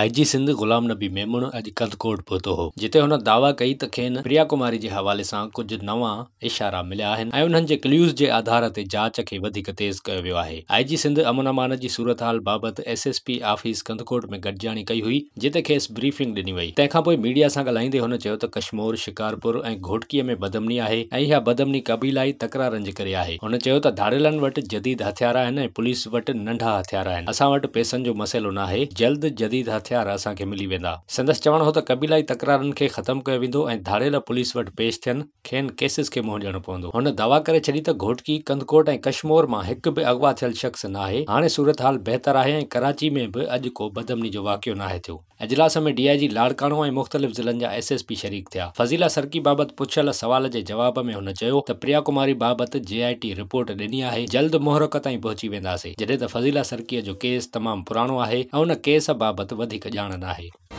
आई जी सिंध गुलाम नबी मेमुण अॼु कंधकोट पहुतो हो जिते हुन दावा कई त खेन प्रिया कुमारी जे हवाले सां कुझु नवा इशारा मिलिया आहिनि ऐं हुननि जे क्ल्यूज़ जे आधार ते जांच खे वधीक तेज़ कयो वियो आहे आई जी सिंध अमन अमान जी बाबति S S P office Kandhkot में गॾिजाणी कई हुई जिते खेसि ब्रीफिंग ॾिनी वई तंहिंखां पोइ मीडिया सां ॻाल्हाईंदे हुन चयो त कश्मोर शिकारपुर ऐं घोटकीअ में बदमनी आहे ऐं हीअ बदमनी कबीलाई तकरारनि जे करे आहे हुन चयो त धारेलनि वटि जदीद हथियार आहिनि ऐं पुलिस वटि नंढा हथियार आहिनि असां वटि पैसनि जो मसइलो न आहे जल्द जदीद हथियार थियार असांखे मिली वेंदा संदसि चवण हो त कबीलाई तकरारनि खे ख़तमु कयो वेंदो ऐं धारियल पुलिस वटि पेश थियनि खेनि केसिस खे मुंहुं ॾियणो पवंदो हुन दवा करे छॾी त घोटकी कंदकोट ऐं कश्मोर मां हिकु बि अॻवा थियल शख़्स न आहे हाणे सूरत हाल बहितर आहे ऐं कराची में बि अॼु को बदमनी जो वाक़ियो न आहे थियो इजलास में डी आई जी लाड़काणो ऐं मुख़्तलिफ़ ज़िलनि जा एस एस पी शरीक थिया फज़ीला सरकी बाबति पुछियल सुवाल जे जवाब में हुन चयो त प्रिया कुमारी बाबति जे आई टी रिपोर्ट ॾिनी आहे जल्द मोहरक ताईं पहुची वेंदासीं जॾहिं त फज़ीला सरकीअ जो केस तमामु पुराणो आहे ऐं हुन केस बाबति ਇੱਕ ਜਾਣਦਾ ਹੈ